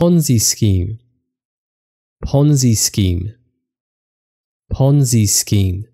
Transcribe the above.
Ponzi scheme. Ponzi scheme. Ponzi scheme.